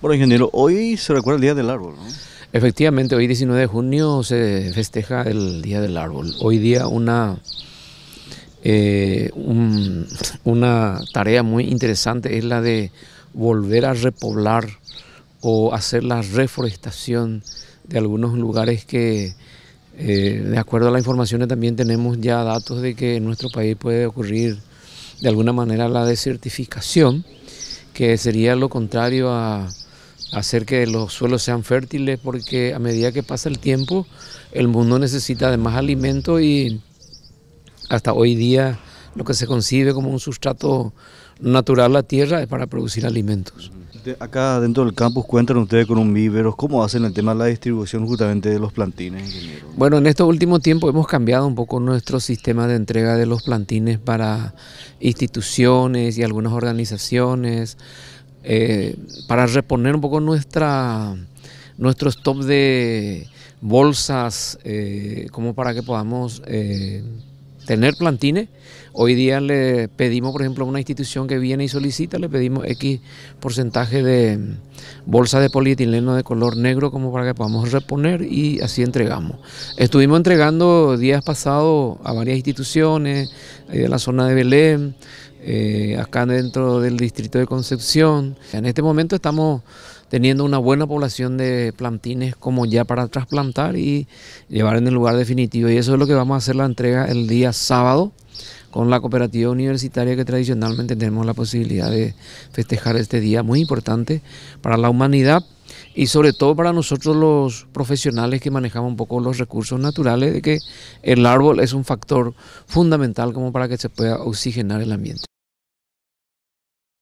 Bueno, ingeniero, hoy se recuerda el Día del Árbol, ¿no? Efectivamente, hoy 19 de junio se festeja el Día del Árbol. Hoy día una, eh, una tarea muy interesante es la de volver a repoblar o hacer la reforestación de algunos lugares que, eh, de acuerdo a las informaciones, también tenemos ya datos de que en nuestro país puede ocurrir de alguna manera la desertificación, que sería lo contrario a hacer que los suelos sean fértiles porque a medida que pasa el tiempo el mundo necesita de más alimentos y hasta hoy día lo que se concibe como un sustrato natural la tierra es para producir alimentos. acá dentro del campus cuentan ustedes con un vívero, ¿cómo hacen el tema de la distribución justamente de los plantines? Bueno, en estos últimos tiempos hemos cambiado un poco nuestro sistema de entrega de los plantines para instituciones y algunas organizaciones, eh, para reponer un poco nuestra, nuestro stop de bolsas, eh, como para que podamos... Eh, tener plantines. Hoy día le pedimos, por ejemplo, a una institución que viene y solicita, le pedimos X porcentaje de bolsa de polietileno de color negro como para que podamos reponer y así entregamos. Estuvimos entregando días pasados a varias instituciones eh, de la zona de Belén, eh, acá dentro del distrito de Concepción. En este momento estamos teniendo una buena población de plantines como ya para trasplantar y llevar en el lugar definitivo. Y eso es lo que vamos a hacer la entrega el día sábado con la cooperativa universitaria que tradicionalmente tenemos la posibilidad de festejar este día muy importante para la humanidad y sobre todo para nosotros los profesionales que manejamos un poco los recursos naturales, de que el árbol es un factor fundamental como para que se pueda oxigenar el ambiente.